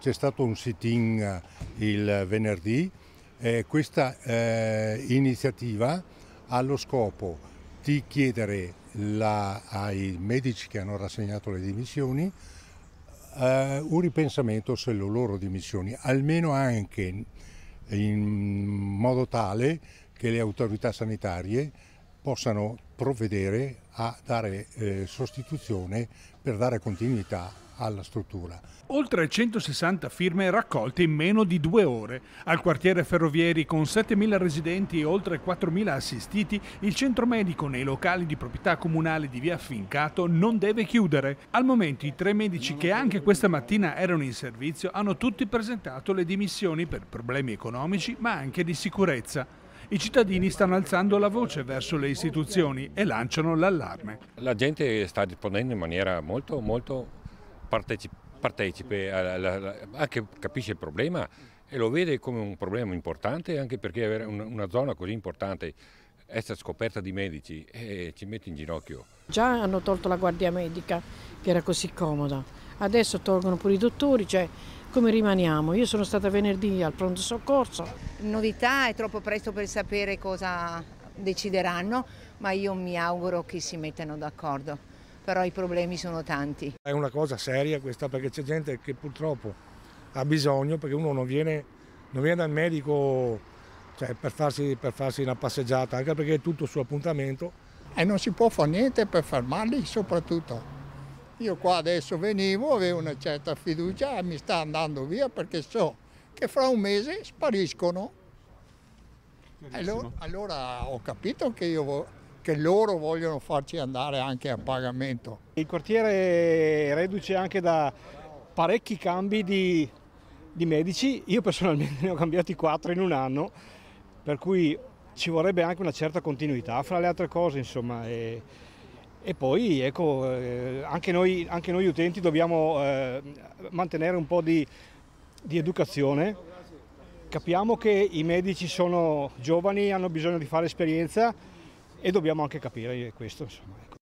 C'è stato un sit-in eh, il venerdì. Eh, questa eh, iniziativa ha lo scopo di chiedere la, ai medici che hanno rassegnato le dimissioni eh, un ripensamento sulle loro dimissioni, almeno anche in modo tale che le autorità sanitarie possano provvedere a dare eh, sostituzione per dare continuità alla struttura. Oltre 160 firme raccolte in meno di due ore. Al quartiere Ferrovieri, con 7.000 residenti e oltre 4.000 assistiti, il centro medico nei locali di proprietà comunale di via Fincato non deve chiudere. Al momento i tre medici che anche questa mattina erano in servizio hanno tutti presentato le dimissioni per problemi economici ma anche di sicurezza. I cittadini stanno alzando la voce verso le istituzioni e lanciano l'allarme. La gente sta rispondendo in maniera molto, molto partecipa, partecipe, alla, alla, anche capisce il problema e lo vede come un problema importante anche perché avere una, una zona così importante essere scoperta di medici e eh, ci mette in ginocchio. Già hanno tolto la guardia medica che era così comoda, adesso tolgono pure i dottori, cioè come rimaniamo? Io sono stata venerdì al pronto soccorso. Novità è troppo presto per sapere cosa decideranno, ma io mi auguro che si mettano d'accordo però i problemi sono tanti. È una cosa seria questa perché c'è gente che purtroppo ha bisogno perché uno non viene, non viene dal medico cioè, per, farsi, per farsi una passeggiata, anche perché è tutto su appuntamento. E non si può fare niente per fermarli soprattutto. Io qua adesso venivo, avevo una certa fiducia e mi sta andando via perché so che fra un mese spariscono. Allora, allora, ho capito che io che loro vogliono farci andare anche a pagamento. Il quartiere è reduce anche da parecchi cambi di, di medici, io personalmente ne ho cambiati quattro in un anno, per cui ci vorrebbe anche una certa continuità fra le altre cose insomma e, e poi ecco eh, anche noi, anche noi utenti dobbiamo eh, mantenere un po' di, di, educazione capiamo che i medici sono giovani hanno bisogno di fare esperienza e dobbiamo anche capire questo. Insomma. Ecco.